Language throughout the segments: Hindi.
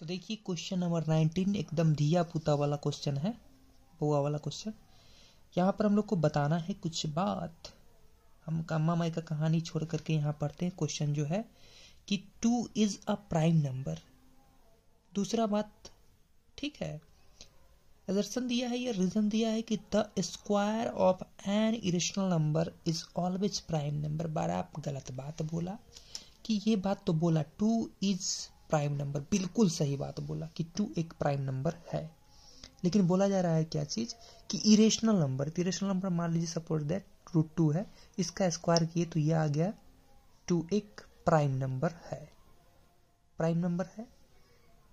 तो देखिए क्वेश्चन नंबर नाइनटीन एकदम धिया पुता वाला क्वेश्चन है बुआ वाला क्वेश्चन यहाँ पर हम लोग को बताना है कुछ बात हम अम्मा माई का कहानी छोड़ करके यहाँ पढ़ते हैं क्वेश्चन जो है कि two is a prime number दूसरा बात ठीक है दर्शन दिया है या रीजन दिया है कि the square of an irrational number is always prime number बार आप गलत बात बोला कि ये बात तो बोला टू इज प्राइम नंबर बिल्कुल सही बात बोला कि टू एक प्राइम नंबर है लेकिन बोला जा रहा है क्या चीज कि इरेशनल नंबर इरेशनल नंबर मान लीजिए सपोज दैट रूट टू है इसका स्क्वायर किए तो यह आ गया टू एक प्राइम नंबर है प्राइम नंबर है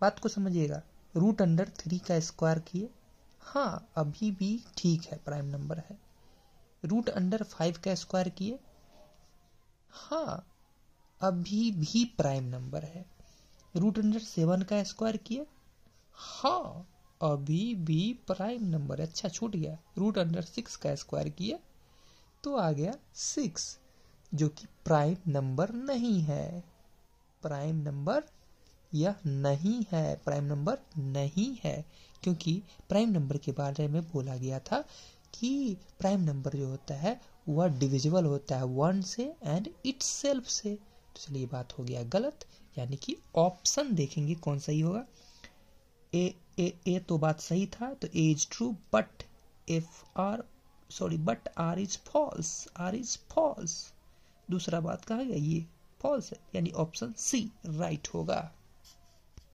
बात को समझिएगा रूट अंडर थ्री का स्क्वायर किए हाँ अभी भी ठीक है प्राइम नंबर है रूट अंडर फाइव का स्क्वायर किए हाँ अभी भी प्राइम नंबर है रूट अंडर सेवन का स्क्वायर किया हाँ अभी भी प्राइम नंबर अच्छा छूट गया रूट अंडर सिक्स का स्क्वायर किया तो आ गया सिक्स जो कि प्राइम नंबर नहीं है प्राइम नंबर यह नहीं है प्राइम नंबर नहीं है क्योंकि प्राइम नंबर के बारे में बोला गया था कि प्राइम नंबर जो होता है वह डिविजिबल होता है वन से एंड इट्स सेल्फ से तो चलिए बात हो गया गलत यानी कि ऑप्शन देखेंगे कौन सही होगा ए ए ए तो बात सही था तो A is true but F R sorry but R is false R is false दूसरा बात कहा गया ये फॉल्स है यानी ऑप्शन सी राइट होगा